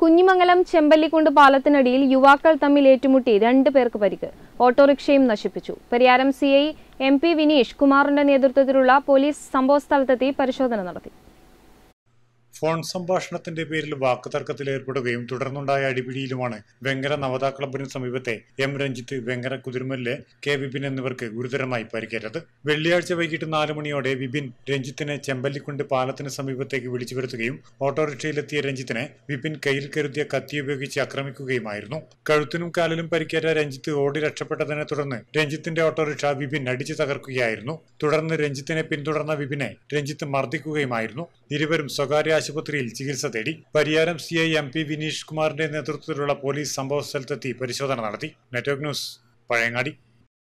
കുഞ്ഞിമംഗലം ചെമ്പല്ലിക്കുണ്ട് പാലത്തിനടിയിൽ യുവാക്കൾ തമ്മിൽ ഏറ്റുമുട്ടി രണ്ടു പേർക്ക് പരിക്ക് ഓട്ടോറിക്ഷയും നശിപ്പിച്ചു Pariyaram C I M P Vineesh കുമാറിന്റെ നേതൃത്വത്തിലുള്ള പോലീസ് സംഭവസ്ഥലത്തെത്തി പരിശോധന നടത്തി ഫോൺ സംഭാഷണത്തിന്റെ പേരിൽ വാക്കുതർക്കത്തിൽ ഏർപ്പെടുകയും തുടർന്നുണ്ടായ അടിപിടിയിലുമാണ് വെങ്കര നവതാ ക്ലബിന് സമീപത്തെ എം രഞ്ജിത്ത് വെങ്കര കുതിരുമല്ല് കെ വിപിൻ എന്നിവർക്ക് ഗുരുതരമായി പരിക്കേറ്റത് വെള്ളിയാഴ്ച വൈകിട്ട് നാലു മണിയോടെ വിപിൻ രഞ്ജിത്തിനെ ചെമ്പല്ലിക്കുണ്ട് പാലത്തിന് സമീപത്തേക്ക് വിളിച്ചു വരുത്തുകയും ഓട്ടോറിക്ഷയിലെത്തിയ രഞ്ജിത്തിനെ വിപിൻ കയ്യിൽ കരുതിയ കത്തി ഉപയോഗിച്ച് ആക്രമിക്കുകയുമായിരുന്നു കഴുത്തിനും കാലിലും പരിക്കേറ്റ രഞ്ജിത്ത് ഓടി രക്ഷപ്പെട്ടതിനെ തുടർന്ന് രഞ്ജിത്തിന്റെ ഓട്ടോറിക്ഷ വിപിൻ അടിച്ചു തകർക്കുകയായിരുന്നു തുടർന്ന് രഞ്ജിത്തിനെ പിന്തുടർന്ന വിപിനെ രഞ്ജിത്ത് മർദ്ദിക്കുകയുമായിരുന്നു ഇരുവരും സ്വകാര്യ ആശുപത്രിയിൽ ചികിത്സ തേടി Pariyaram C I M P Vineesh കുമാറിന്റെ നേതൃത്വത്തിലുള്ള പോലീസ് സംഭവസ്ഥലത്തെത്തി പരിശോധന നടത്തി നെറ്റ്വർക്ക് ന്യൂസ് പഴയങ്ങാടി